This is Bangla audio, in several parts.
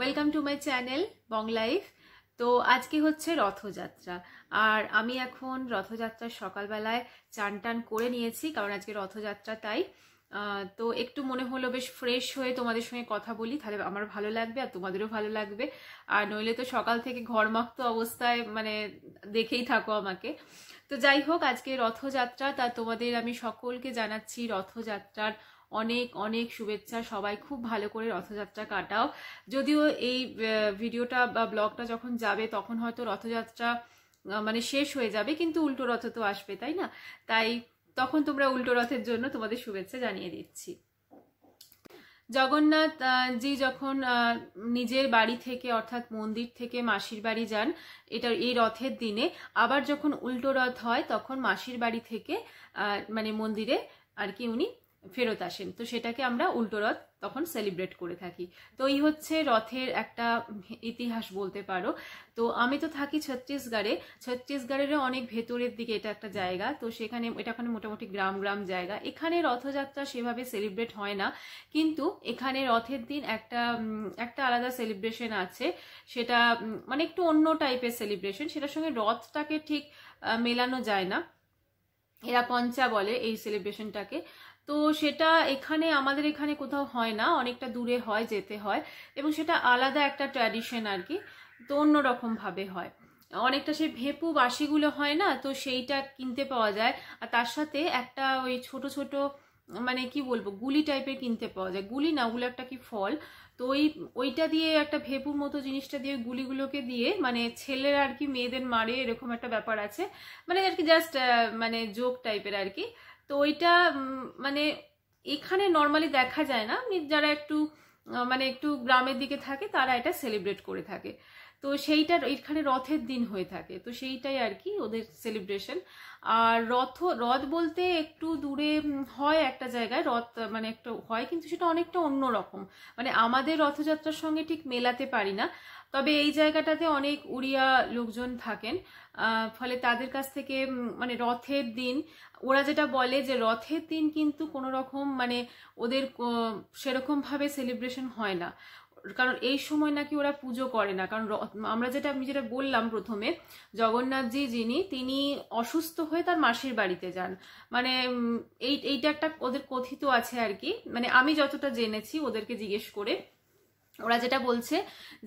welcome to my channel Bong তো আজকে হচ্ছে রথযাত্রা আর আমি এখন রথযাত্রার সকালবেলায় চান টান করে নিয়েছি কারণ আজকে রথযাত্রা তাই তো একটু মনে হলো বেশ ফ্রেশ হয়ে তোমাদের সঙ্গে কথা বলি তাহলে আমার ভালো লাগবে আর তোমাদেরও ভালো লাগবে আর নইলে তো সকাল থেকে ঘরমাক্ত অবস্থায় মানে দেখেই থাকো আমাকে তো যাই হোক আজকে রথযাত্রা তা তোমাদের আমি সকলকে জানাচ্ছি রথযাত্রার অনেক অনেক শুভেচ্ছা সবাই খুব ভালো করে রথযাত্রা কাটাও যদিও এই ভিডিওটা বা ব্লগটা যখন যাবে তখন হয়তো রথযাত্রা মানে শেষ হয়ে যাবে কিন্তু উল্টো রথ তো আসবে তাই না তাই তখন তোমরা উল্টো রথের জন্য তোমাদের শুভেচ্ছা জানিয়ে দিচ্ছি জগন্নাথ জি যখন নিজের বাড়ি থেকে অর্থাৎ মন্দির থেকে মাসির বাড়ি যান এটা এই রথের দিনে আবার যখন উল্টো রথ হয় তখন মাসির বাড়ি থেকে মানে মন্দিরে আর কি উনি ফেরত আসেন তো সেটাকে আমরা উল্টো রথ তখন সেলিব্রেট করে থাকি তো এই হচ্ছে রথের একটা ইতিহাস বলতে পারো তো আমি তো থাকি ছত্তিশগড়ে ছত্তিশগড়েরও অনেক ভেতরের দিকে এটা একটা জায়গা তো সেখানে এটা ওখানে মোটামুটি গ্রাম গ্রাম জায়গা এখানে রথযাত্রা সেভাবে সেলিব্রেট হয় না কিন্তু এখানে রথের দিন একটা একটা আলাদা সেলিব্রেশন আছে সেটা মানে একটু অন্য টাইপের সেলিব্রেশন সেটার সঙ্গে রথটাকে ঠিক মেলানো যায় না এরা পঞ্চা বলে এই সেলিব্রেশনটাকে তো সেটা এখানে আমাদের এখানে কোথাও হয় না অনেকটা দূরে হয় যেতে হয় এবং সেটা আলাদা একটা ট্র্যাডিশন আর কি তো অন্যরকমভাবে হয় অনেকটা সেই ভেপু বাসিগুলো হয় না তো সেইটা কিনতে পাওয়া যায় আর তার সাথে একটা ওই ছোট ছোট মানে কি বলবো গুলি টাইপের কিনতে পাওয়া যায় গুলি না ওগুলো একটা কি ফল তো ওই ওইটা দিয়ে একটা ভেপুর মতো জিনিসটা দিয়ে গুলিগুলোকে দিয়ে মানে ছেলের আর কি মেয়েদের মারে এরকম একটা ব্যাপার আছে মানে আর কি জাস্ট মানে জোক টাইপের আর কি তো ওইটা মানে এখানে নর্মালি দেখা যায় না যারা একটু মানে একটু গ্রামের দিকে থাকে তারা এটা সেলিব্রেট করে থাকে তো সেইটার এখানে রথের দিন হয়ে থাকে তো সেইটাই আর কি ওদের সেলিব্রেশন আর রথ রথ বলতে একটু দূরে হয় একটা জায়গায় রথ মানে একটা হয় কিন্তু সেটা অনেকটা অন্য রকম মানে আমাদের রথযাত্রার সঙ্গে ঠিক মেলাতে পারি না তবে এই জায়গাটাতে অনেক উড়িয়া লোকজন থাকেন ফলে তাদের কাছ থেকে মানে রথের দিন ওরা যেটা বলে যে রথের দিন কিন্তু কোনো রকম মানে ওদের সেরকমভাবে সেলিব্রেশন হয় না কারণ এই সময় নাকি ওরা পুজো করে না কারণ আমরা যেটা আমি যেটা বললাম প্রথমে জগন্নাথজি যিনি তিনি অসুস্থ হয়ে তার মাসির বাড়িতে যান মানে এই এইটা একটা ওদের কথিত আছে আর কি মানে আমি যতটা জেনেছি ওদেরকে জিজ্ঞেস করে ওরা যেটা বলছে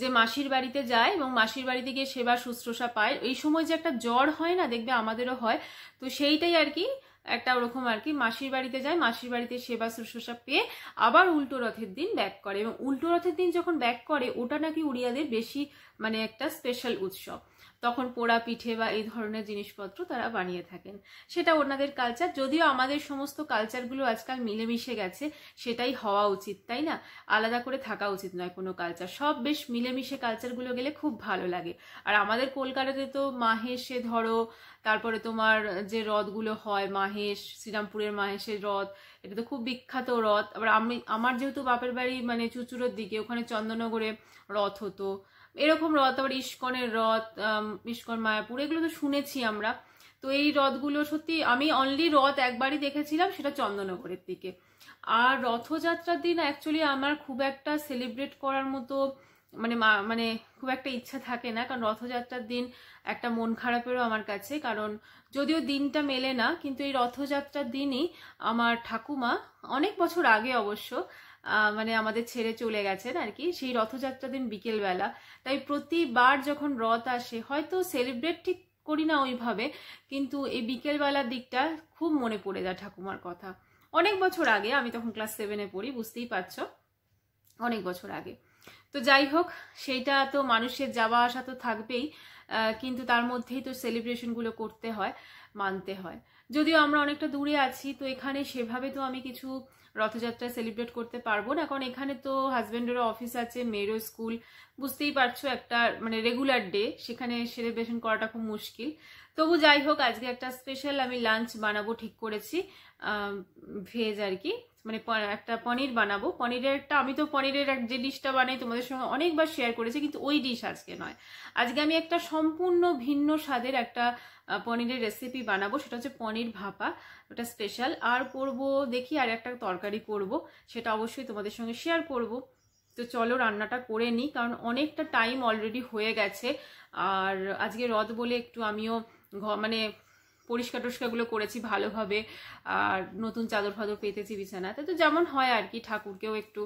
যে মাসির বাড়িতে যায় এবং মাসির বাড়িতে গিয়ে সেবা শুশ্রূষা পায় এই সময় যে একটা জ্বর হয় না দেখবে আমাদেরও হয় তো সেইটাই আর কি একটা ওরকম আর কি মাসির বাড়িতে যায় মাসির বাড়িতে সেবা শুশ্রূষা পেয়ে আবার উল্টো রথের দিন ব্যাক করে এবং উল্টো রথের দিন যখন ব্যাক করে ওটা নাকি উড়িয়াদের বেশি মানে একটা স্পেশাল উৎসব তখন পোড়া পিঠে বা এই ধরনের জিনিসপত্র তারা বানিয়ে থাকেন সেটা ওনাদের কালচার যদিও আমাদের সমস্ত কালচারগুলো আজকাল মিলেমিশে গেছে সেটাই হওয়া উচিত তাই না আলাদা করে থাকা উচিত নয় কোনো কালচার সব বেশ মিলেমিশে কালচারগুলো গেলে খুব ভালো লাগে আর আমাদের কলকাতাতে তো মাহেশে ধরো তারপরে তোমার যে হ্রদগুলো হয় মাহেশ শ্রীরামপুরের মাহেশের হ্রদ এটা তো খুব বিখ্যাত হ্রদ আবার আমি আমার যেহেতু বাপের বাড়ি মানে চুচুরোর দিকে ওখানে চন্দননগরে রথ হতো এরকম রথ আবার ইস্কনের রথ ইস্কন মায়াপুর এগুলো তো শুনেছি আমরা তো এই রথগুলো সত্যি আমি অনলি রথ একবারই দেখেছিলাম সেটা চন্দননগরের দিকে আর রথযাত্রার দিন অ্যাকচুয়ালি আমার খুব একটা সেলিব্রেট করার মতো মানে মানে খুব একটা ইচ্ছা থাকে না কারণ রথযাত্রার দিন একটা মন খারাপেরও আমার কাছে কারণ যদিও দিনটা মেলে না কিন্তু এই রথযাত্রার দিনই আমার ঠাকুমা অনেক বছর আগে অবশ্য মানে আমাদের ছেড়ে চলে গেছেন আর কি সেই রথযাত্রা দিন বিকেলবেলা তাই প্রতিবার যখন রথ আসে হয়তো সেলিব্রেট ঠিক করি না ওইভাবে কিন্তু এই বিকেলবেলার দিকটা খুব মনে পড়ে যায় ঠাকুমার কথা অনেক বছর আগে আমি তখন ক্লাস সেভেনে পড়ি বুঝতেই পারছ অনেক বছর আগে তো যাই হোক সেইটা তো মানুষের যাওয়া আসা তো থাকবেই কিন্তু তার মধ্যেই তো সেলিব্রেশনগুলো করতে হয় মানতে হয় যদিও আমরা অনেকটা দূরে আছি তো এখানে সেভাবে তো আমি কিছু রথযাত্রা সেলিব্রেট করতে পারবো না কারণ এখানে তো হাজব্যান্ডেরও অফিস আছে মেয়েরও স্কুল বুঝতেই পারছো একটা মানে রেগুলার ডে সেখানে সেলিব্রেশন করাটা খুব মুশকিল তবু যাই হোক আজকে একটা স্পেশাল আমি লাঞ্চ বানাবো ঠিক করেছি ভেজ আর কি মানে একটা পনির বানাবো পনিরের একটা আমি তো পনিরের এক যে ডিশটা বানাই তোমাদের সঙ্গে অনেকবার শেয়ার করেছি কিন্তু ওই ডিশ আজকে নয় আজকে আমি একটা সম্পূর্ণ ভিন্ন স্বাদের একটা পনিরের রেসিপি বানাবো সেটা হচ্ছে পনির ভাপা ওটা স্পেশাল আর করব দেখি আর একটা তরকারি করব সেটা অবশ্যই তোমাদের সঙ্গে শেয়ার করব তো চলো রান্নাটা করে নিই কারণ অনেকটা টাইম অলরেডি হয়ে গেছে আর আজকে রদ বলে একটু আমিও মানে পরিষ্কার টরিষ্কারগুলো করেছি ভালোভাবে আর নতুন চাদর ফাদর পেতেছি বিছানা তো যেমন হয় আর কি ঠাকুরকেও একটু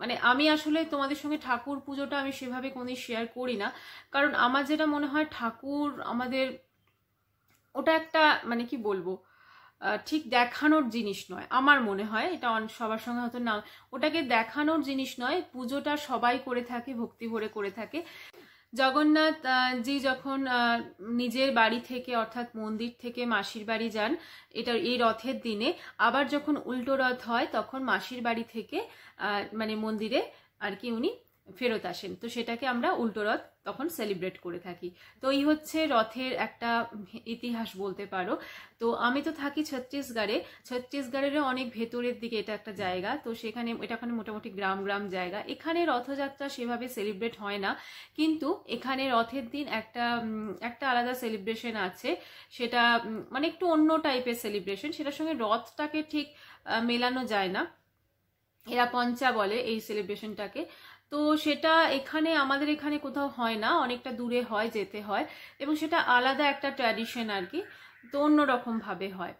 মানে আমি আসলে তোমাদের সঙ্গে ঠাকুর পুজোটা আমি সেভাবে কোনো শেয়ার করি না কারণ আমার যেটা মনে হয় ঠাকুর আমাদের ওটা একটা মানে কি বলবো ঠিক দেখানোর জিনিস নয় আমার মনে হয় এটা সবার সঙ্গে হয়তো না ওটাকে দেখানোর জিনিস নয় পুজোটা সবাই করে থাকে ভক্তি ভরে করে থাকে জগন্নাথ জি যখন নিজের বাড়ি থেকে অর্থাৎ মন্দির থেকে মাসির বাড়ি যান এটা এই রথের দিনে আবার যখন উল্টো রথ হয় তখন মাসির বাড়ি থেকে মানে মন্দিরে আর কি উনি ফেরত আসেন তো সেটাকে আমরা উল্টো রথ তখন সেলিব্রেট করে থাকি তো এই হচ্ছে রথের একটা ইতিহাস বলতে পারো তো আমি তো থাকি ছত্তিশগড়ে ছত্তিশগড়েরও অনেক ভেতরের দিকে এটা একটা জায়গা তো সেখানে এটা ওখানে মোটামুটি গ্রাম গ্রাম জায়গা এখানে রথযাত্রা সেভাবে সেলিব্রেট হয় না কিন্তু এখানে রথের দিন একটা একটা আলাদা সেলিব্রেশন আছে সেটা মানে একটু অন্য টাইপের সেলিব্রেশন সেটার সঙ্গে রথটাকে ঠিক মেলানো যায় না এরা পঞ্চা বলে এই সেলিব্রেশনটাকে তো সেটা এখানে আমাদের এখানে কোথাও হয় না অনেকটা দূরে হয় যেতে হয় এবং সেটা আলাদা একটা ট্র্যাডিশন আর কি তো অন্যরকমভাবে হয়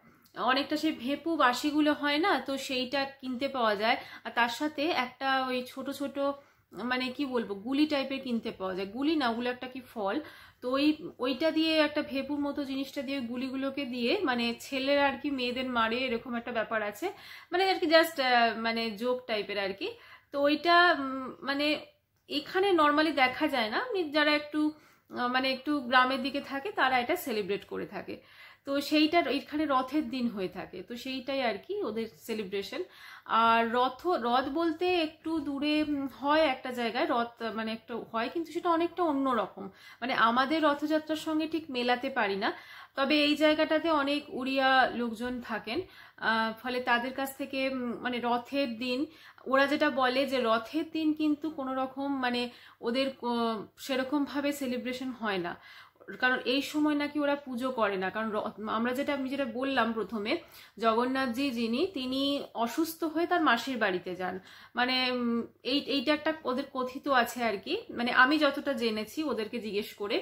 অনেকটা সেই ভেপু বাসিগুলো হয় না তো সেইটা কিনতে পাওয়া যায় আর তার সাথে একটা ওই ছোট ছোট মানে কি বলবো গুলি টাইপের কিনতে পাওয়া যায় গুলি না ওগুলো একটা কি ফল তো ওই ওইটা দিয়ে একটা ভেপুর মতো জিনিসটা দিয়ে গুলিগুলোকে দিয়ে মানে ছেলের আর কি মেয়েদের মারে এরকম একটা ব্যাপার আছে মানে আর কি জাস্ট মানে জোক টাইপের আর কি তো ওইটা মানে এখানে নর্মালি দেখা যায় না যারা একটু মানে একটু গ্রামের দিকে থাকে তারা এটা সেলিব্রেট করে থাকে তো সেইটা এখানে রথের দিন হয়ে থাকে তো সেইটাই আর কি ওদের সেলিব্রেশন আর রথ রথ বলতে একটু দূরে হয় একটা জায়গায় রথ মানে একটা হয় কিন্তু সেটা অনেকটা অন্য রকম মানে আমাদের রথযাত্রার সঙ্গে ঠিক মেলাতে পারি না তবে এই জায়গাটাতে অনেক উড়িয়া লোকজন থাকেন ফলে তাদের কাছ থেকে মানে রথের দিন ওরা যেটা বলে যে রথের দিন কিন্তু কোনো রকম মানে ওদের সেরকমভাবে সেলিব্রেশন হয় না কারণ এই সময় নাকি ওরা পুজো করে না কারণ আমরা যেটা আমি যেটা বললাম প্রথমে জগন্নাথজি যিনি তিনি অসুস্থ হয়ে তার মাসির বাড়িতে যান মানে এই এইটা একটা ওদের কথিত আছে আর কি মানে আমি যতটা জেনেছি ওদেরকে জিজ্ঞেস করে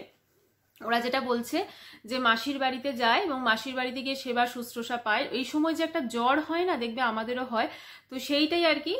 ওরা যেটা বলছে যে মাসির বাড়িতে যায় এবং মাসির বাড়িতে গিয়ে সেবা শুশ্রূষা পায় এই সময় যে একটা জ্বর হয় না দেখবে আমাদেরও হয় তো সেইটাই আর কি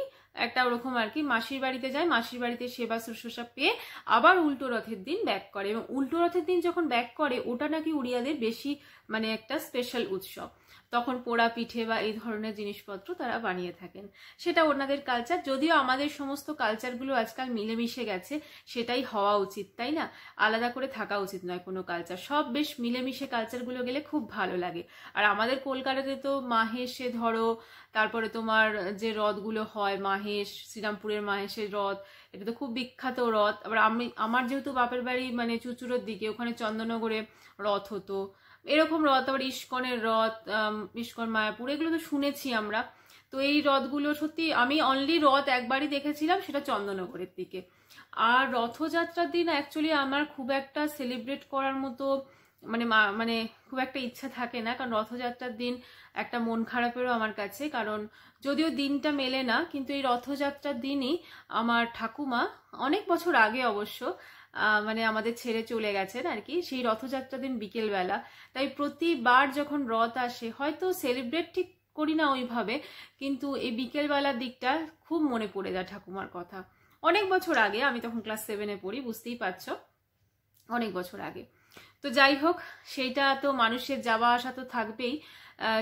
একটা ওরকম আর কি মাসির বাড়িতে যায় মাসির বাড়িতে সেবা শুশ্রূষা পেয়ে আবার উল্টো রথের দিন ব্যাক করে এবং উল্টো রথের দিন যখন ব্যাক করে ওটা নাকি উড়িয়াদের বেশি মানে একটা স্পেশাল উৎসব তখন পোড়া পিঠে বা এই ধরনের জিনিসপত্র তারা বানিয়ে থাকেন সেটা ওনাদের কালচার যদিও আমাদের সমস্ত কালচারগুলো আজকাল মিলেমিশে গেছে সেটাই হওয়া উচিত তাই না আলাদা করে থাকা উচিত নয় কোনো কালচার সব বেশ মিলেমিশে কালচারগুলো গেলে খুব ভালো লাগে আর আমাদের কলকাতাতে তো মাহেশে ধরো তারপরে তোমার যে হ্রদগুলো হয় মাহেশ শ্রীরামপুরের মাহেশের হ্রদ এটা তো খুব বিখ্যাত হ্রদ আবার আমি আমার যেহেতু বাপের বাড়ি মানে চুচুরোর দিকে ওখানে চন্দননগরে রথ হতো এরকম রথ আবার ইস্কনের রথ ইস্কন মায়াপুর এগুলো তো শুনেছি আমরা তো এই রথগুলো সত্যি আমি অনলি রথ একবারই দেখেছিলাম সেটা চন্দননগরের দিকে আর রথযাত্রার দিন অ্যাকচুয়ালি আমার খুব একটা সেলিব্রেট করার মতো মানে মানে খুব একটা ইচ্ছা থাকে না কারণ রথযাত্রার দিন একটা মন খারাপেরও আমার কাছে কারণ যদিও দিনটা মেলে না কিন্তু এই রথযাত্রার দিনই আমার ঠাকুমা অনেক বছর আগে অবশ্য মানে আমাদের ছেড়ে চলে গেছেন আর কি সেই রথযাত্রা দিন বিকেলবেলা তাই প্রতিবার যখন রথ আসে হয়তো সেলিব্রেট ঠিক করি না ওইভাবে কিন্তু এই বিকেলবেলার দিকটা খুব মনে পড়ে যায় ঠাকুমার কথা অনেক বছর আগে আমি তখন ক্লাস সেভেনে পড়ি বুঝতেই পারছ অনেক বছর আগে তো যাই হোক সেইটা তো মানুষের যাওয়া আসা তো থাকবেই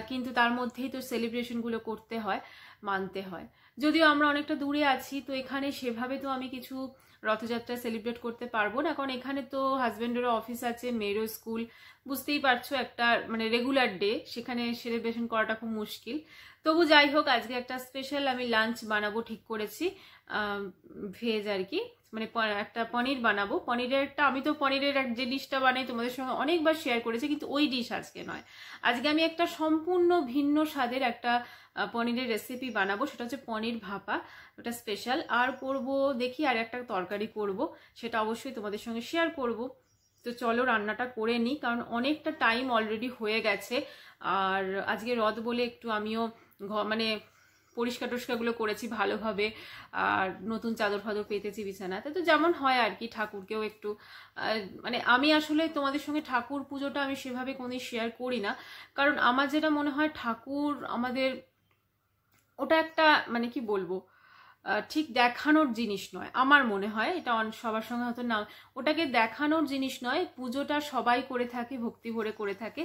কিন্তু তার মধ্যেই তো সেলিব্রেশনগুলো করতে হয় মানতে হয় যদিও আমরা অনেকটা দূরে আছি তো এখানে সেভাবে তো আমি কিছু রথযাত্রা সেলিব্রেট করতে পারবো না কারণ এখানে তো হাজব্যান্ডেরও অফিস আছে মেয়েরও স্কুল বুঝতেই পারছো একটা মানে রেগুলার ডে সেখানে সেলিব্রেশন করাটা খুব মুশকিল তবু যাই হোক আজকে একটা স্পেশাল আমি লাঞ্চ বানাবো ঠিক করেছি ভেজ আর কি মানে একটা পনির বানাবো পনিরেরটা আমি তো পনিরের এক যে ডিশটা বানাই তোমাদের সঙ্গে অনেকবার শেয়ার করেছি কিন্তু ওই ডিশ আজকে নয় আজকে আমি একটা সম্পূর্ণ ভিন্ন স্বাদের একটা পনিরের রেসিপি বানাবো সেটা হচ্ছে পনির ভাপা ওটা স্পেশাল আর করব দেখি আর একটা তরকারি করব সেটা অবশ্যই তোমাদের সঙ্গে শেয়ার করব তো চলো রান্নাটা করে নিই কারণ অনেকটা টাইম অলরেডি হয়ে গেছে আর আজকে রদ বলে একটু আমিও মানে পরিষ্কার গুলো করেছি ভালোভাবে আর নতুন চাদর ফাদর পেতেছি বিছানাতে তো যেমন হয় আর কি ঠাকুরকেও একটু মানে আমি আসলে তোমাদের সঙ্গে ঠাকুর পুজোটা আমি সেভাবে কোনো শেয়ার করি না কারণ আমার যেটা মনে হয় ঠাকুর আমাদের ওটা একটা মানে কি বলবো ঠিক দেখানোর জিনিস নয় আমার মনে হয় এটা সবার সঙ্গে হয়তো না ওটাকে দেখানোর জিনিস নয় পুজোটা সবাই করে থাকে ভক্তি ভরে করে থাকে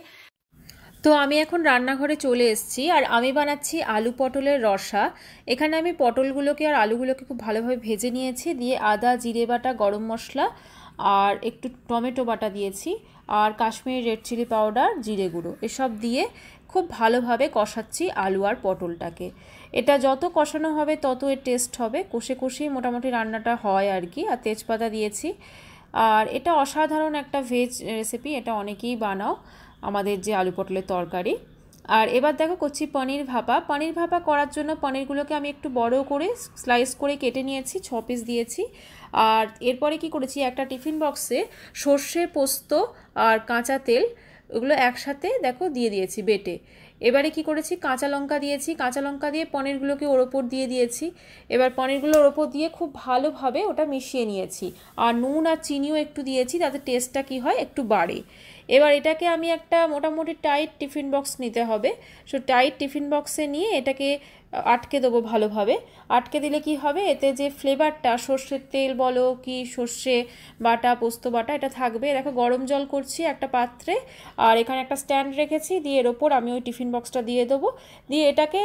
তো আমি এখন রান্নাঘরে চলে এসেছি আর আমি বানাচ্ছি আলু পটলের রসা এখানে আমি পটলগুলোকে আর আলুগুলোকে খুব ভালোভাবে ভেজে নিয়েছি দিয়ে আদা জিরে বাটা গরম মশলা আর একটু টমেটো বাটা দিয়েছি আর কাশ্মীরি রেড চিলি পাউডার জিরে গুঁড়ো এসব দিয়ে খুব ভালোভাবে কষাচ্ছি আলু আর পটলটাকে এটা যত কষানো হবে তত এর টেস্ট হবে কষে কষেই মোটামুটি রান্নাটা হয় আর কি আর তেজপাতা দিয়েছি আর এটা অসাধারণ একটা ভেজ রেসিপি এটা অনেকেই বানাও আমাদের যে আলু পটলের তরকারি আর এবার দেখো করছি পনির ভাপা পনির ভাপা করার জন্য পনিরগুলোকে আমি একটু বড় করে স্লাইস করে কেটে নিয়েছি ছ পিস দিয়েছি আর এরপরে কি করেছি একটা টিফিন বক্সে সর্ষে পোস্ত আর কাঁচা তেল ওগুলো একসাথে দেখো দিয়ে দিয়েছি বেটে এবারে কি করেছি কাঁচা লঙ্কা দিয়েছি কাঁচা লঙ্কা দিয়ে পনিরগুলোকে ওর ওপর দিয়ে দিয়েছি এবার পনিরগুলোর ওপর দিয়ে খুব ভালোভাবে ওটা মিশিয়ে নিয়েছি আর নুন আর চিনিও একটু দিয়েছি তাতে টেস্টটা কি হয় একটু বাড়ে এবার এটাকে আমি একটা মোটামুটি টাইট টিফিন বক্স নিতে হবে সো টাইট টিফিন বক্সে নিয়ে এটাকে আটকে দেবো ভালোভাবে আটকে দিলে কি হবে এতে যে ফ্লেভারটা সর্ষের তেল বলো কি সর্ষে বাটা পোস্ত বাটা এটা থাকবে দেখো গরম জল করছি একটা পাত্রে আর এখানে একটা স্ট্যান্ড রেখেছি দিয়ে এর ওপর আমি ওই টিফিন বক্সটা দিয়ে দেবো দিয়ে এটাকে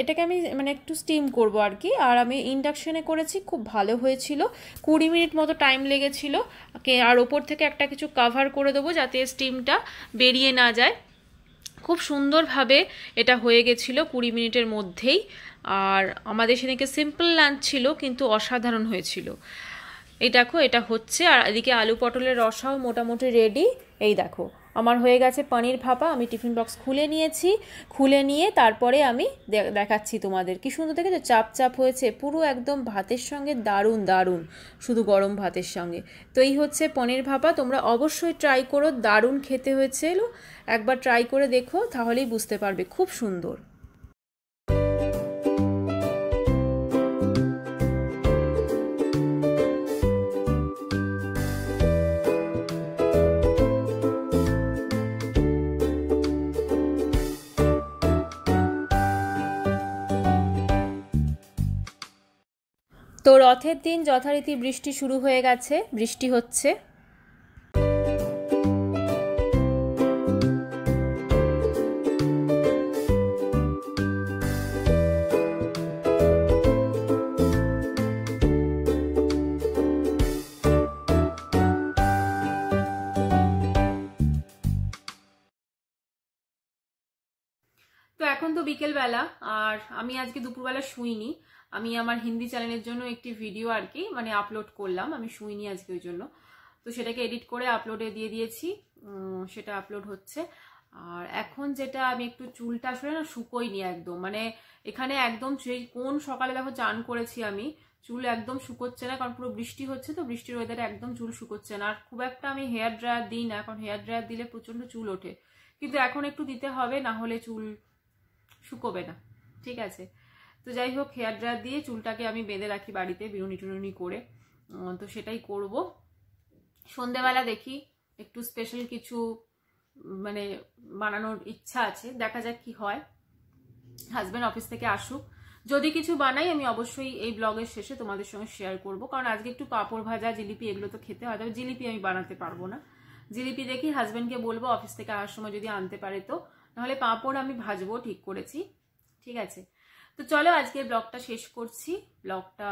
এটাকে আমি মানে একটু স্টিম করব আর কি আর আমি ইন্ডাকশনে করেছি খুব ভালো হয়েছিল কুড়ি মিনিট মতো টাইম লেগেছিল আর ওপর থেকে একটা কিছু কাভার করে দেবো যাতে স্টিমটা বেরিয়ে না যায় খুব সুন্দরভাবে এটা হয়ে গেছিলো কুড়ি মিনিটের মধ্যেই আর আমাদের সেদিকে সিম্পল লাঞ্চ ছিল কিন্তু অসাধারণ হয়েছিল এই দেখো এটা হচ্ছে আর এদিকে আলু পটলের রসাও মোটামুটি রেডি এই দেখো আমার হয়ে গেছে পানির ভাপা আমি টিফিন বক্স খুলে নিয়েছি খুলে নিয়ে তারপরে আমি দেখাচ্ছি তোমাদের কি সুন্দর দেখেছো চাপ চাপ হয়েছে পুরো একদম ভাতের সঙ্গে দারুণ দারুণ শুধু গরম ভাতের সঙ্গে তো এই হচ্ছে পনির ভাপা তোমরা অবশ্যই ট্রাই করো দারুণ খেতে হয়েছে একবার ট্রাই করে দেখো তাহলেই বুঝতে পারবে খুব সুন্দর তো রথের দিন যথারীতি বৃষ্টি শুরু হয়ে গেছে বৃষ্টি হচ্ছে তো এখন তো বিকেলবেলা আর আমি আজকে দুপুরবেলা শুইনি আমি আমার হিন্দি চ্যানেলের জন্য একটি ভিডিও আর কি মানে আপলোড করলাম আমি শুইনি আজকে ওই জন্য তো সেটাকে এডিট করে আপলোডে দিয়ে দিয়েছি সেটা আপলোড হচ্ছে আর এখন যেটা আমি একটু চুলটা আসলে না শুকোইনি একদম মানে এখানে একদম সেই কোন সকালে দেখো চান করেছি আমি চুল একদম শুকোচ্ছে না কারণ পুরো বৃষ্টি হচ্ছে তো বৃষ্টির ওয়েদারে একদম চুল শুকোচ্ছে না আর খুব একটা আমি হেয়ার ড্রায়ার দিই না কারণ হেয়ার ড্রায়ার দিলে প্রচণ্ড চুল ওঠে কিন্তু এখন একটু দিতে হবে না হলে চুল শুকোবে না ঠিক আছে তো যাই হোক হেয়ার ড্রায়ার দিয়ে চুলটাকে আমি বেঁধে রাখি বাড়িতে বিরুনি টুরুনি করে তো সেটাই করব সন্ধেবেলা দেখি একটু স্পেশাল কিছু মানে বানানোর ইচ্ছা আছে দেখা যাক কি হয় হাজব্যান্ড অফিস থেকে আসুক যদি কিছু বানাই আমি অবশ্যই এই ব্লগের শেষে তোমাদের সঙ্গে শেয়ার করব কারণ আজকে একটু পাঁপড় ভাজা জিলিপি এগুলো তো খেতে হয় তবে জিলিপি আমি বানাতে পারবো না জিলিপি দেখি হাজব্যান্ডকে বলবো অফিস থেকে আসার সময় যদি আনতে পারে তো নাহলে পাঁপড় আমি ভাজবো ঠিক করেছি ঠিক আছে তো চলো আজকে ব্লগটা শেষ করছি ব্লগটা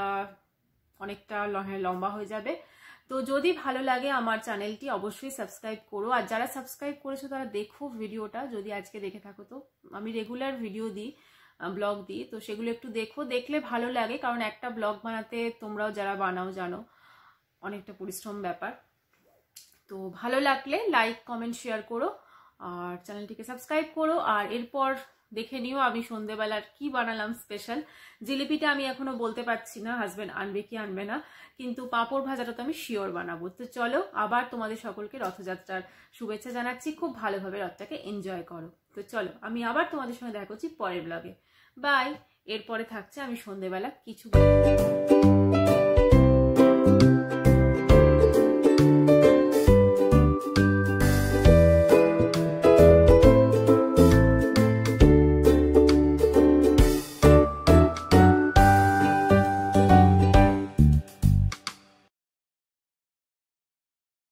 অনেকটা হ্যাঁ, লম্বা হয়ে যাবে তো যদি ভালো লাগে আমার চ্যানেলটি অবশ্যই সাবস্ক্রাইব করো আর যারা সাবস্ক্রাইব করেছো তারা দেখো ভিডিওটা যদি আজকে দেখে থাকো তো আমি রেগুলার ভিডিও দিই ব্লগ দিই তো সেগুলো একটু দেখো দেখলে ভালো লাগে কারণ একটা ব্লগ বানাতে তোমরাও যারা বানাও জানো অনেকটা পরিশ্রম ব্যাপার তো ভালো লাগলে লাইক কমেন্ট শেয়ার করো আর চ্যানেলটিকে সাবস্ক্রাইব করো আর এরপর দেখে নিও আমি সন্ধেবেলার কি বানালাম স্পেশাল জিলিপিটা আমি এখনো বলতে পারছি না হাজব্যান্ড আনবে কি আনবে না কিন্তু পাঁপড় ভাজাটা তো আমি শিওর বানাবো তো চলো আবার তোমাদের সকলকে রথযাত্রার শুভেচ্ছা জানাচ্ছি খুব ভালোভাবে রথটাকে এনজয় করো তো চলো আমি আবার তোমাদের সঙ্গে দেখা করছি পরের ব্লগে বাই এরপরে থাকছে আমি সন্ধেবেলা কিছু